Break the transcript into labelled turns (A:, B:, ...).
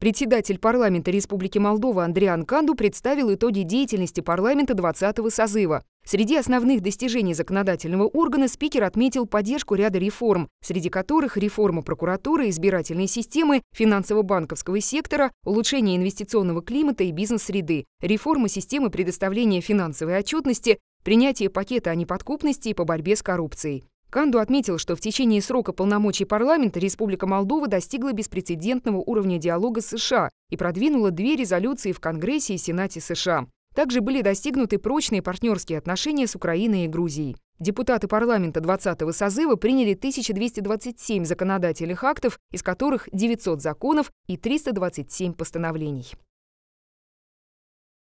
A: Председатель парламента Республики Молдова Андриан Канду представил итоги деятельности парламента 20-го созыва. Среди основных достижений законодательного органа спикер отметил поддержку ряда реформ, среди которых реформа прокуратуры, избирательной системы, финансово-банковского сектора, улучшение инвестиционного климата и бизнес-среды, реформа системы предоставления финансовой отчетности, принятие пакета о неподкупности и по борьбе с коррупцией. Канду отметил, что в течение срока полномочий парламента Республика Молдова достигла беспрецедентного уровня диалога с США и продвинула две резолюции в Конгрессе и Сенате США. Также были достигнуты прочные партнерские отношения с Украиной и Грузией. Депутаты парламента 20-го созыва приняли 1227 законодательных актов, из которых 900 законов и 327 постановлений.